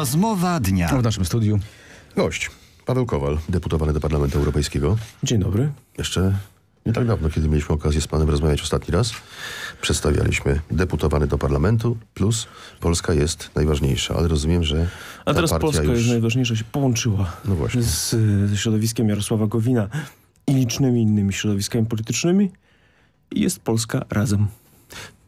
Rozmowa dnia. W naszym studiu gość Paweł Kowal, deputowany do Parlamentu Europejskiego. Dzień dobry. Jeszcze nie tak dawno, kiedy mieliśmy okazję z panem rozmawiać ostatni raz, przedstawialiśmy deputowany do parlamentu plus Polska jest najważniejsza, ale rozumiem, że A teraz Polska już... jest najważniejsza, się połączyła no właśnie. z środowiskiem Jarosława Gowina i licznymi innymi środowiskami politycznymi i jest Polska razem.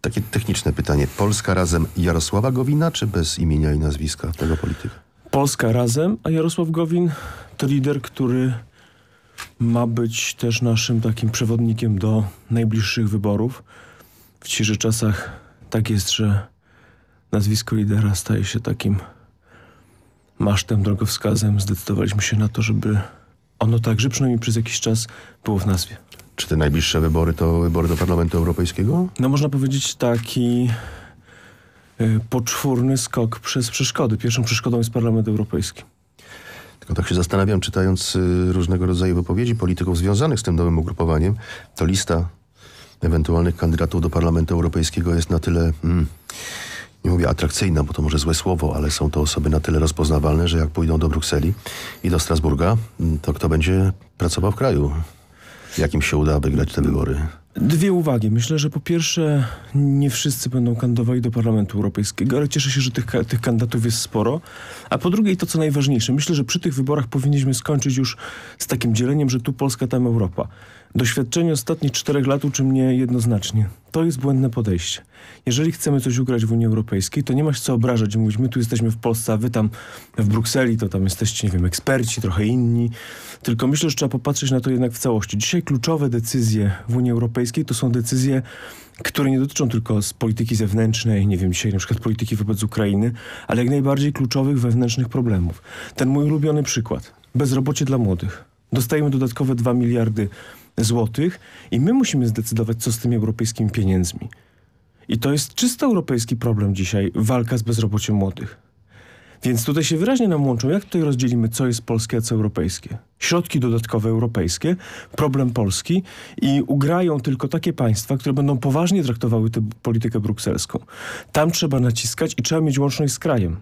Takie techniczne pytanie. Polska razem Jarosława Gowina, czy bez imienia i nazwiska tego polityka? Polska razem, a Jarosław Gowin to lider, który ma być też naszym takim przewodnikiem do najbliższych wyborów. W dzisiejszych czasach tak jest, że nazwisko lidera staje się takim masztem, drogowskazem. Zdecydowaliśmy się na to, żeby ono także przynajmniej przez jakiś czas było w nazwie. Czy te najbliższe wybory to wybory do Parlamentu Europejskiego? No można powiedzieć taki y, poczwórny skok przez przeszkody. Pierwszą przeszkodą jest Parlament Europejski. Tylko tak się zastanawiam, czytając y, różnego rodzaju wypowiedzi polityków związanych z tym nowym ugrupowaniem, to lista ewentualnych kandydatów do Parlamentu Europejskiego jest na tyle... Hmm, nie mówię atrakcyjna, bo to może złe słowo, ale są to osoby na tyle rozpoznawalne, że jak pójdą do Brukseli i do Strasburga, to kto będzie pracował w kraju? jakim się uda wygrać te wybory? Dwie uwagi. Myślę, że po pierwsze nie wszyscy będą kandydowali do Parlamentu Europejskiego, ale cieszę się, że tych, tych kandydatów jest sporo. A po drugie to, co najważniejsze, myślę, że przy tych wyborach powinniśmy skończyć już z takim dzieleniem, że tu Polska, tam Europa. Doświadczenie ostatnich czterech lat uczy mnie jednoznacznie. To jest błędne podejście. Jeżeli chcemy coś ugrać w Unii Europejskiej, to nie masz co obrażać i mówić, my tu jesteśmy w Polsce, a wy tam w Brukseli, to tam jesteście, nie wiem, eksperci, trochę inni. Tylko myślę, że trzeba popatrzeć na to jednak w całości. Dzisiaj kluczowe decyzje w Unii Europejskiej to są decyzje, które nie dotyczą tylko z polityki zewnętrznej, nie wiem, dzisiaj na przykład polityki wobec Ukrainy, ale jak najbardziej kluczowych wewnętrznych problemów. Ten mój ulubiony przykład. Bezrobocie dla młodych. Dostajemy dodatkowe 2 miliardy złotych i my musimy zdecydować, co z tymi europejskimi pieniędzmi. I to jest czysto europejski problem dzisiaj, walka z bezrobociem młodych. Więc tutaj się wyraźnie nam łączą, jak tutaj rozdzielimy, co jest polskie, a co europejskie. Środki dodatkowe europejskie, problem Polski i ugrają tylko takie państwa, które będą poważnie traktowały tę politykę brukselską. Tam trzeba naciskać i trzeba mieć łączność z krajem.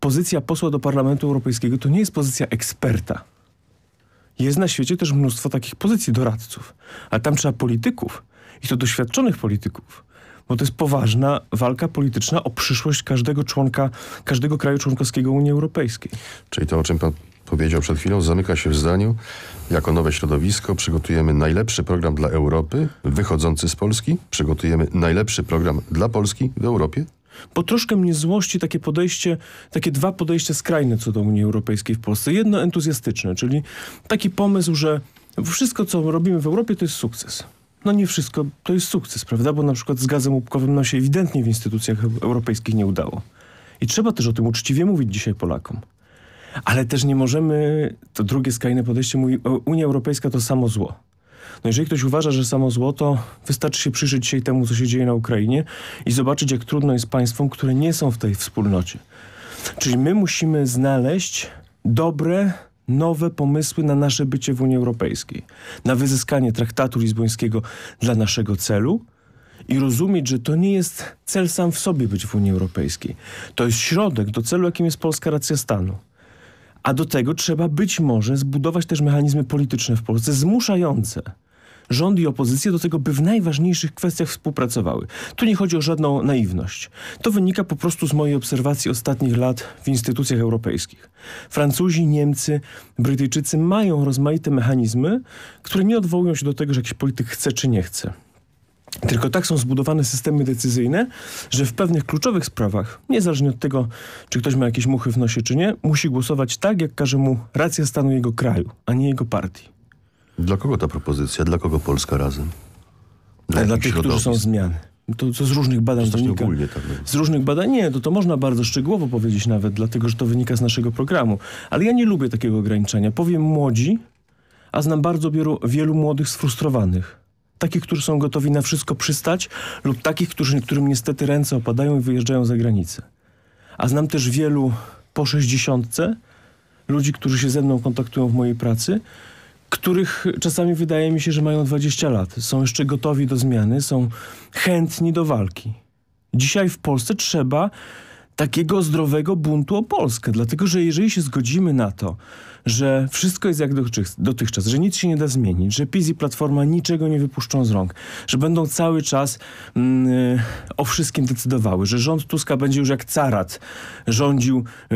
Pozycja posła do Parlamentu Europejskiego to nie jest pozycja eksperta jest na świecie też mnóstwo takich pozycji doradców, ale tam trzeba polityków i to doświadczonych polityków, bo to jest poważna walka polityczna o przyszłość każdego członka, każdego kraju członkowskiego Unii Europejskiej. Czyli to, o czym pan powiedział przed chwilą, zamyka się w zdaniu, jako nowe środowisko przygotujemy najlepszy program dla Europy wychodzący z Polski, przygotujemy najlepszy program dla Polski w Europie bo troszkę mnie złości takie podejście, takie dwa podejście skrajne co do Unii Europejskiej w Polsce. Jedno entuzjastyczne, czyli taki pomysł, że wszystko co robimy w Europie to jest sukces no nie wszystko to jest sukces, prawda? Bo na przykład z gazem łupkowym nam się ewidentnie w instytucjach europejskich nie udało. I trzeba też o tym uczciwie mówić dzisiaj Polakom. Ale też nie możemy, to drugie skrajne podejście mówi, Unia Europejska to samo zło. No jeżeli ktoś uważa, że samo złoto, wystarczy się przyjrzeć dzisiaj temu, co się dzieje na Ukrainie i zobaczyć, jak trudno jest państwom, które nie są w tej wspólnocie. Czyli my musimy znaleźć dobre, nowe pomysły na nasze bycie w Unii Europejskiej, na wyzyskanie traktatu lizbońskiego dla naszego celu i rozumieć, że to nie jest cel sam w sobie być w Unii Europejskiej. To jest środek do celu, jakim jest polska racja stanu. A do tego trzeba być może zbudować też mechanizmy polityczne w Polsce zmuszające rząd i opozycję do tego, by w najważniejszych kwestiach współpracowały. Tu nie chodzi o żadną naiwność. To wynika po prostu z mojej obserwacji ostatnich lat w instytucjach europejskich. Francuzi, Niemcy, Brytyjczycy mają rozmaite mechanizmy, które nie odwołują się do tego, że jakiś polityk chce czy nie chce. Tylko tak są zbudowane systemy decyzyjne, że w pewnych kluczowych sprawach, niezależnie od tego, czy ktoś ma jakieś muchy w nosie, czy nie, musi głosować tak, jak każe mu racja stanu jego kraju, a nie jego partii. Dla kogo ta propozycja? Dla kogo Polska razem? Dla, dla tych, środowisk? którzy są zmiany. To, to z różnych badań to wynika. Ogólnie, tak z różnych badań nie, to, to można bardzo szczegółowo powiedzieć nawet, dlatego że to wynika z naszego programu. Ale ja nie lubię takiego ograniczenia. Powiem młodzi, a znam bardzo wielu, wielu młodych sfrustrowanych takich, którzy są gotowi na wszystko przystać lub takich, którzy, którym niestety ręce opadają i wyjeżdżają za granicę. A znam też wielu po sześćdziesiątce, ludzi, którzy się ze mną kontaktują w mojej pracy, których czasami wydaje mi się, że mają 20 lat. Są jeszcze gotowi do zmiany, są chętni do walki. Dzisiaj w Polsce trzeba takiego zdrowego buntu o Polskę, dlatego że jeżeli się zgodzimy na to, że wszystko jest jak dotychczas, że nic się nie da zmienić, że PiS i Platforma niczego nie wypuszczą z rąk, że będą cały czas mm, e, o wszystkim decydowały, że rząd Tuska będzie już jak carat rządził e,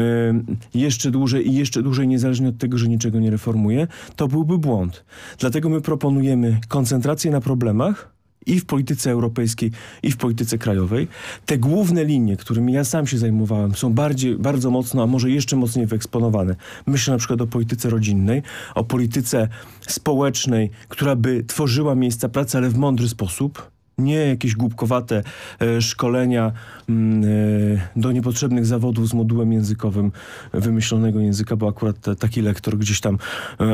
jeszcze dłużej i jeszcze dłużej, niezależnie od tego, że niczego nie reformuje, to byłby błąd. Dlatego my proponujemy koncentrację na problemach, i w polityce europejskiej, i w polityce krajowej. Te główne linie, którymi ja sam się zajmowałem, są bardziej, bardzo mocno, a może jeszcze mocniej wyeksponowane. Myślę na przykład o polityce rodzinnej, o polityce społecznej, która by tworzyła miejsca pracy, ale w mądry sposób nie jakieś głupkowate e, szkolenia mm, e, do niepotrzebnych zawodów z modułem językowym e, wymyślonego języka, bo akurat taki lektor gdzieś tam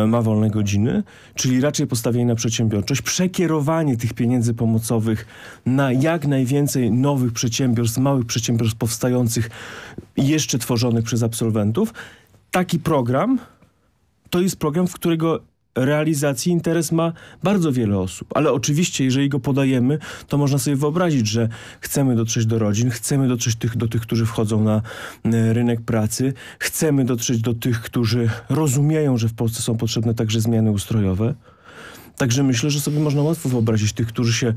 ma wolne godziny, czyli raczej postawienie na przedsiębiorczość, przekierowanie tych pieniędzy pomocowych na jak najwięcej nowych przedsiębiorstw, małych przedsiębiorstw powstających, jeszcze tworzonych przez absolwentów. Taki program to jest program, w którego realizacji interes ma bardzo wiele osób. Ale oczywiście, jeżeli go podajemy, to można sobie wyobrazić, że chcemy dotrzeć do rodzin, chcemy dotrzeć tych, do tych, którzy wchodzą na e, rynek pracy, chcemy dotrzeć do tych, którzy rozumieją, że w Polsce są potrzebne także zmiany ustrojowe. Także myślę, że sobie można łatwo wyobrazić tych, którzy się e,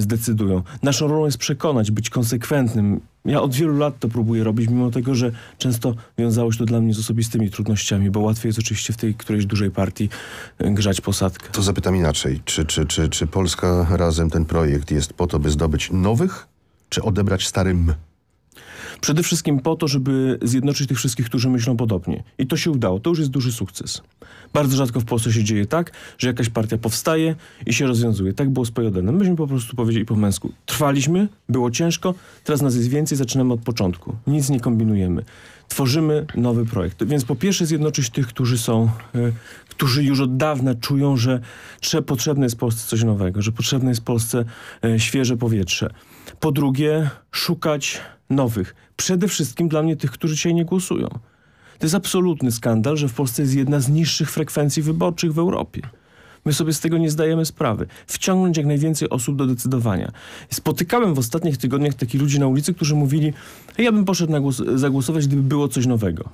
zdecydują. Naszą rolą jest przekonać, być konsekwentnym. Ja od wielu lat to próbuję robić, mimo tego, że często wiązało się to dla mnie z osobistymi trudnościami, bo łatwiej jest oczywiście w tej którejś dużej partii e, grzać posadkę. To zapytam inaczej. Czy, czy, czy, czy Polska razem ten projekt jest po to, by zdobyć nowych, czy odebrać starym? Przede wszystkim po to, żeby zjednoczyć tych wszystkich, którzy myślą podobnie. I to się udało. To już jest duży sukces. Bardzo rzadko w Polsce się dzieje tak, że jakaś partia powstaje i się rozwiązuje. Tak było z Pojodanem. Myśmy po prostu powiedzieli po męsku. Trwaliśmy, było ciężko, teraz nas jest więcej, zaczynamy od początku. Nic nie kombinujemy. Tworzymy nowy projekt. Więc po pierwsze zjednoczyć tych, którzy są, y, którzy już od dawna czują, że, że potrzebne jest Polsce coś nowego, że potrzebne jest Polsce y, świeże powietrze. Po drugie szukać nowych. Przede wszystkim dla mnie tych, którzy dzisiaj nie głosują. To jest absolutny skandal, że w Polsce jest jedna z niższych frekwencji wyborczych w Europie. My sobie z tego nie zdajemy sprawy. Wciągnąć jak najwięcej osób do decydowania. Spotykałem w ostatnich tygodniach takich ludzi na ulicy, którzy mówili, ja bym poszedł głos, zagłosować, gdyby było coś nowego.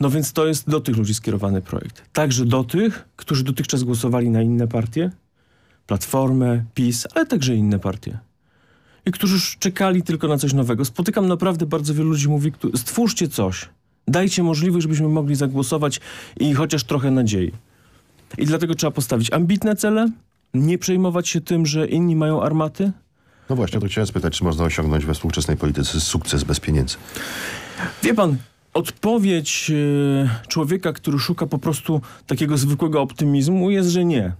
No więc to jest do tych ludzi skierowany projekt. Także do tych, którzy dotychczas głosowali na inne partie, Platformę, PiS, ale także inne partie którzy już czekali tylko na coś nowego. Spotykam naprawdę bardzo wielu ludzi, mówi, stwórzcie coś, dajcie możliwość, żebyśmy mogli zagłosować i chociaż trochę nadziei. I dlatego trzeba postawić ambitne cele, nie przejmować się tym, że inni mają armaty. No właśnie, to chciałem spytać, czy można osiągnąć we współczesnej polityce sukces bez pieniędzy? Wie pan, odpowiedź y, człowieka, który szuka po prostu takiego zwykłego optymizmu jest, że nie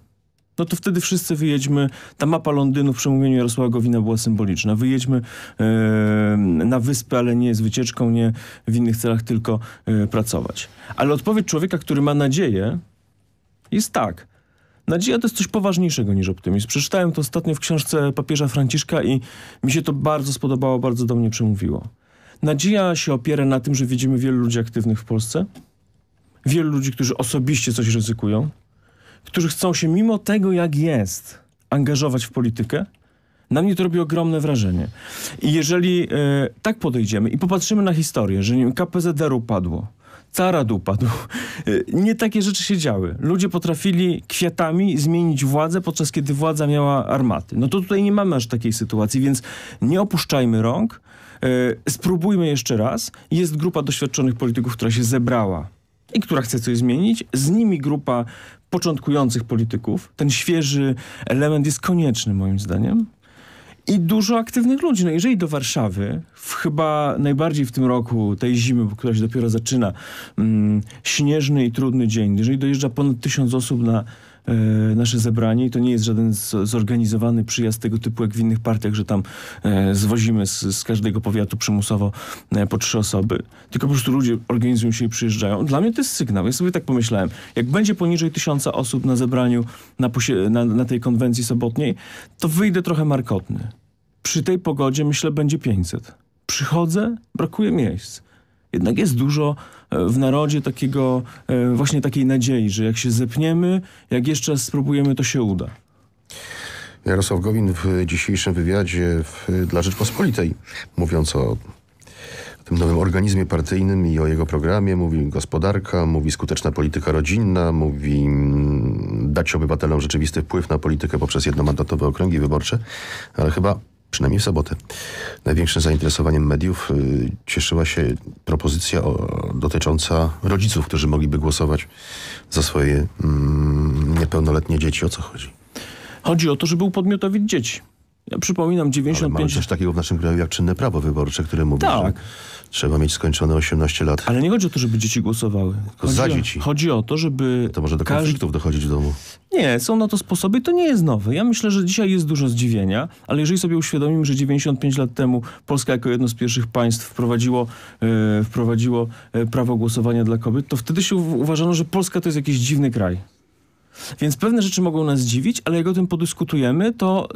no to wtedy wszyscy wyjedźmy, ta mapa Londynu w przemówieniu Jarosława Gowina była symboliczna, wyjedźmy yy, na wyspę, ale nie z wycieczką, nie w innych celach, tylko yy, pracować. Ale odpowiedź człowieka, który ma nadzieję, jest tak. Nadzieja to jest coś poważniejszego niż optymizm. Przeczytałem to ostatnio w książce papieża Franciszka i mi się to bardzo spodobało, bardzo do mnie przemówiło. Nadzieja się opiera na tym, że widzimy wielu ludzi aktywnych w Polsce, wielu ludzi, którzy osobiście coś ryzykują, którzy chcą się mimo tego, jak jest, angażować w politykę, na mnie to robi ogromne wrażenie. I jeżeli y, tak podejdziemy i popatrzymy na historię, że KPZR upadło, Carad upadł, y, e, nie takie rzeczy się działy. Ludzie potrafili kwiatami zmienić władzę, podczas kiedy władza miała armaty. No to tutaj nie mamy aż takiej sytuacji, więc nie opuszczajmy rąk, y, spróbujmy jeszcze raz. Jest grupa doświadczonych polityków, która się zebrała i która chce coś zmienić. Z nimi grupa początkujących polityków. Ten świeży element jest konieczny moim zdaniem. I dużo aktywnych ludzi. No jeżeli do Warszawy, w chyba najbardziej w tym roku, tej zimy, która się dopiero zaczyna, mm, śnieżny i trudny dzień, jeżeli dojeżdża ponad tysiąc osób na E, nasze zebranie i to nie jest żaden zorganizowany przyjazd tego typu jak w innych partiach, że tam e, zwozimy z, z każdego powiatu przymusowo e, po trzy osoby, tylko po prostu ludzie organizują się i przyjeżdżają. Dla mnie to jest sygnał. Ja sobie tak pomyślałem, jak będzie poniżej tysiąca osób na zebraniu na, na, na tej konwencji sobotniej, to wyjdę trochę markotny. Przy tej pogodzie myślę będzie 500. Przychodzę, brakuje miejsc jednak jest dużo e, w narodzie takiego, e, właśnie takiej nadziei, że jak się zepniemy, jak jeszcze raz spróbujemy, to się uda. Jarosław Gowin w dzisiejszym wywiadzie w, dla Rzeczpospolitej, mówiąc o tym nowym organizmie partyjnym i o jego programie. Mówi gospodarka, mówi skuteczna polityka rodzinna, mówi mm, dać obywatelom rzeczywisty wpływ na politykę poprzez jednomandatowe okręgi wyborcze, ale chyba przynajmniej w sobotę. Największym zainteresowaniem mediów y, cieszyła się propozycja dotycząca rodziców, którzy mogliby głosować za swoje mm, niepełnoletnie dzieci. O co chodzi? Chodzi o to, żeby upodmiotowić dzieci. Ja przypominam 95... Ale mamy też takiego w naszym kraju jak czynne prawo wyborcze, które mówi, tak. że trzeba mieć skończone 18 lat. Ale nie chodzi o to, żeby dzieci głosowały. chodzi za o, dzieci. Chodzi o to, żeby... To może do konfliktów dochodzić w domu. Nie, są na to sposoby i to nie jest nowe. Ja myślę, że dzisiaj jest dużo zdziwienia, ale jeżeli sobie uświadomimy, że 95 lat temu Polska jako jedno z pierwszych państw wprowadziło, yy, wprowadziło e, prawo głosowania dla kobiet, to wtedy się uważano, że Polska to jest jakiś dziwny kraj. Więc pewne rzeczy mogą nas dziwić, ale jak o tym podyskutujemy, to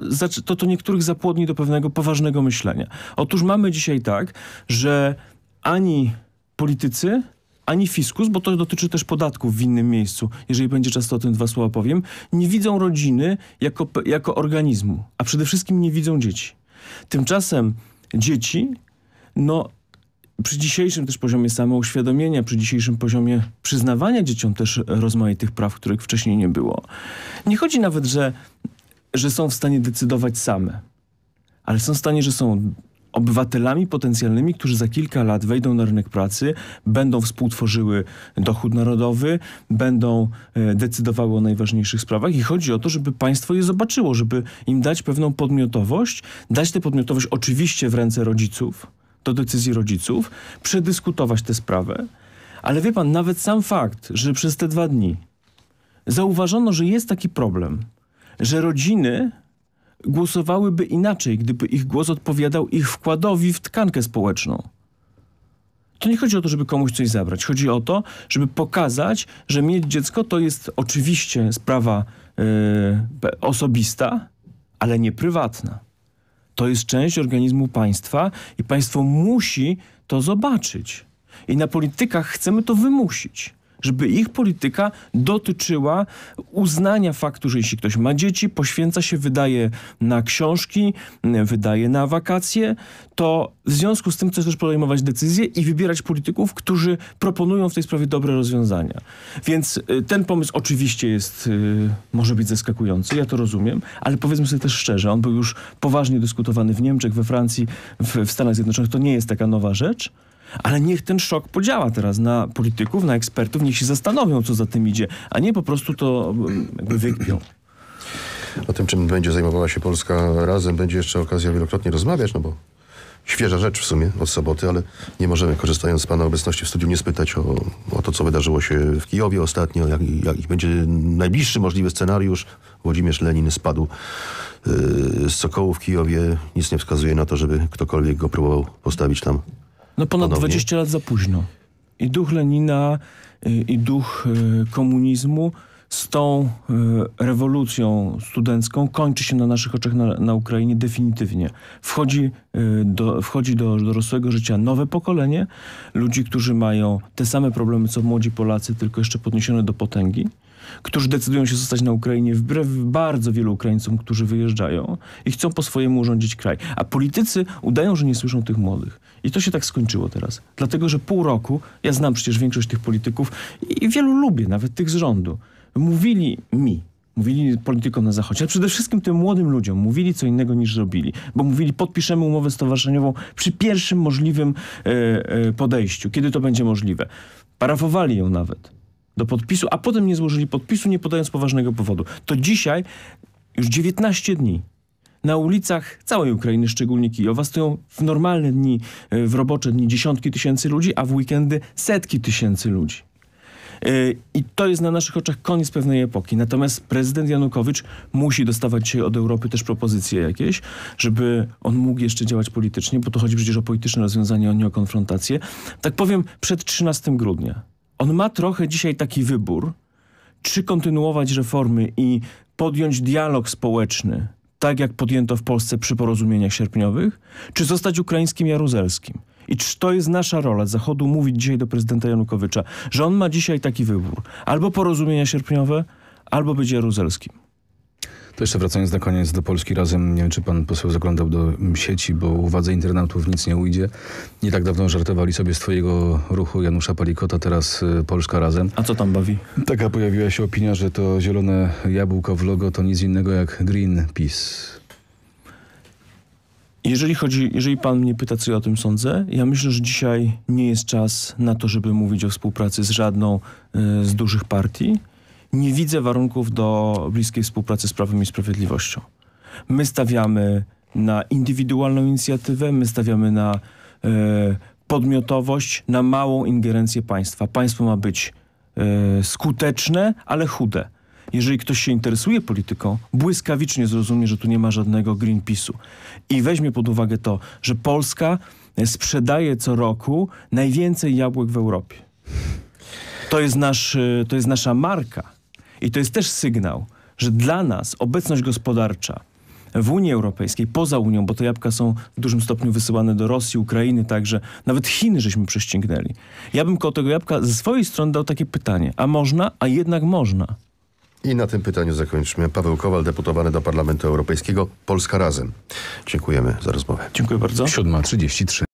to, to niektórych zapłodni do pewnego poważnego myślenia. Otóż mamy dzisiaj tak, że ani politycy, ani fiskus, bo to dotyczy też podatków w innym miejscu, jeżeli będzie czas, to o tym dwa słowa powiem, nie widzą rodziny jako, jako organizmu, a przede wszystkim nie widzą dzieci. Tymczasem dzieci, no przy dzisiejszym też poziomie samouświadomienia, przy dzisiejszym poziomie przyznawania dzieciom też rozmaitych praw, których wcześniej nie było. Nie chodzi nawet, że, że są w stanie decydować same, ale są w stanie, że są obywatelami potencjalnymi, którzy za kilka lat wejdą na rynek pracy, będą współtworzyły dochód narodowy, będą e, decydowały o najważniejszych sprawach i chodzi o to, żeby państwo je zobaczyło, żeby im dać pewną podmiotowość, dać tę podmiotowość oczywiście w ręce rodziców, do decyzji rodziców, przedyskutować tę sprawę. Ale wie pan, nawet sam fakt, że przez te dwa dni zauważono, że jest taki problem, że rodziny głosowałyby inaczej, gdyby ich głos odpowiadał ich wkładowi w tkankę społeczną. To nie chodzi o to, żeby komuś coś zabrać. Chodzi o to, żeby pokazać, że mieć dziecko to jest oczywiście sprawa yy, osobista, ale nie prywatna. To jest część organizmu państwa i państwo musi to zobaczyć. I na politykach chcemy to wymusić żeby ich polityka dotyczyła uznania faktu, że jeśli ktoś ma dzieci, poświęca się, wydaje na książki, mm, wydaje na wakacje, to w związku z tym chce też podejmować decyzje i wybierać polityków, którzy proponują w tej sprawie dobre rozwiązania. Więc y, ten pomysł oczywiście jest, y, może być zaskakujący, ja to rozumiem, ale powiedzmy sobie też szczerze, on był już poważnie dyskutowany w Niemczech, we Francji, w, w Stanach Zjednoczonych. To nie jest taka nowa rzecz. Ale niech ten szok podziała teraz na polityków, na ekspertów, niech się zastanowią, co za tym idzie, a nie po prostu to e, jakby wykpią. O tym, czym będzie zajmowała się Polska razem, będzie jeszcze okazja wielokrotnie rozmawiać, no bo świeża rzecz w sumie od soboty, ale nie możemy, korzystając z Pana obecności w studiu, nie spytać o, o to, co wydarzyło się w Kijowie ostatnio, jakich jak będzie najbliższy możliwy scenariusz. Włodzimierz Lenin spadł yy, z Sokołu w Kijowie. Nic nie wskazuje na to, żeby ktokolwiek go próbował postawić tam no ponad ponownie. 20 lat za późno. I duch Lenina, y, i duch y, komunizmu z tą y, rewolucją studencką kończy się na naszych oczach na, na Ukrainie definitywnie. Wchodzi, do, wchodzi do dorosłego życia nowe pokolenie ludzi, którzy mają te same problemy co młodzi Polacy, tylko jeszcze podniesione do potęgi którzy decydują się zostać na Ukrainie, wbrew bardzo wielu Ukraińcom, którzy wyjeżdżają i chcą po swojemu urządzić kraj. A politycy udają, że nie słyszą tych młodych. I to się tak skończyło teraz. Dlatego, że pół roku, ja znam przecież większość tych polityków i wielu lubię, nawet tych z rządu, mówili mi, mówili politykom na Zachodzie, ale przede wszystkim tym młodym ludziom mówili co innego niż zrobili, bo mówili podpiszemy umowę stowarzyszeniową przy pierwszym możliwym y, y, podejściu, kiedy to będzie możliwe. Parafowali ją nawet do podpisu, a potem nie złożyli podpisu, nie podając poważnego powodu. To dzisiaj już 19 dni na ulicach całej Ukrainy, szczególnie Kijowa, stoją w normalne dni, e, w robocze dni dziesiątki tysięcy ludzi, a w weekendy setki tysięcy ludzi. E, I to jest na naszych oczach koniec pewnej epoki. Natomiast prezydent Janukowicz musi dostawać dzisiaj od Europy też propozycje jakieś, żeby on mógł jeszcze działać politycznie, bo to chodzi przecież o polityczne rozwiązanie, a nie o konfrontację. Tak powiem, przed 13 grudnia on ma trochę dzisiaj taki wybór, czy kontynuować reformy i podjąć dialog społeczny, tak jak podjęto w Polsce przy porozumieniach sierpniowych, czy zostać ukraińskim Jaruzelskim. I czy to jest nasza rola z Zachodu mówić dzisiaj do prezydenta Janukowycza, że on ma dzisiaj taki wybór. Albo porozumienia sierpniowe, albo być Jaruzelskim. To jeszcze wracając na koniec do Polski razem, nie wiem czy pan poseł zaglądał do sieci, bo uwadze internautów nic nie ujdzie. Nie tak dawno żartowali sobie z twojego ruchu Janusza Palikota, teraz y, Polska razem. A co tam bawi? Taka pojawiła się opinia, że to zielone jabłko w logo to nic innego jak Greenpeace. Jeżeli chodzi, jeżeli pan mnie pyta, co ja o tym sądzę, ja myślę, że dzisiaj nie jest czas na to, żeby mówić o współpracy z żadną y, z dużych partii nie widzę warunków do bliskiej współpracy z Prawem i Sprawiedliwością. My stawiamy na indywidualną inicjatywę, my stawiamy na e, podmiotowość, na małą ingerencję państwa. Państwo ma być e, skuteczne, ale chude. Jeżeli ktoś się interesuje polityką, błyskawicznie zrozumie, że tu nie ma żadnego Greenpeace'u. I weźmie pod uwagę to, że Polska e, sprzedaje co roku najwięcej jabłek w Europie. To jest, nasz, e, to jest nasza marka. I to jest też sygnał, że dla nas obecność gospodarcza w Unii Europejskiej, poza Unią, bo te jabłka są w dużym stopniu wysyłane do Rosji, Ukrainy, także nawet Chiny żeśmy prześcignęli. Ja bym koło tego jabłka ze swojej strony dał takie pytanie, a można, a jednak można. I na tym pytaniu zakończmy. Paweł Kowal, deputowany do Parlamentu Europejskiego. Polska Razem. Dziękujemy za rozmowę. Dziękuję bardzo. 7.33.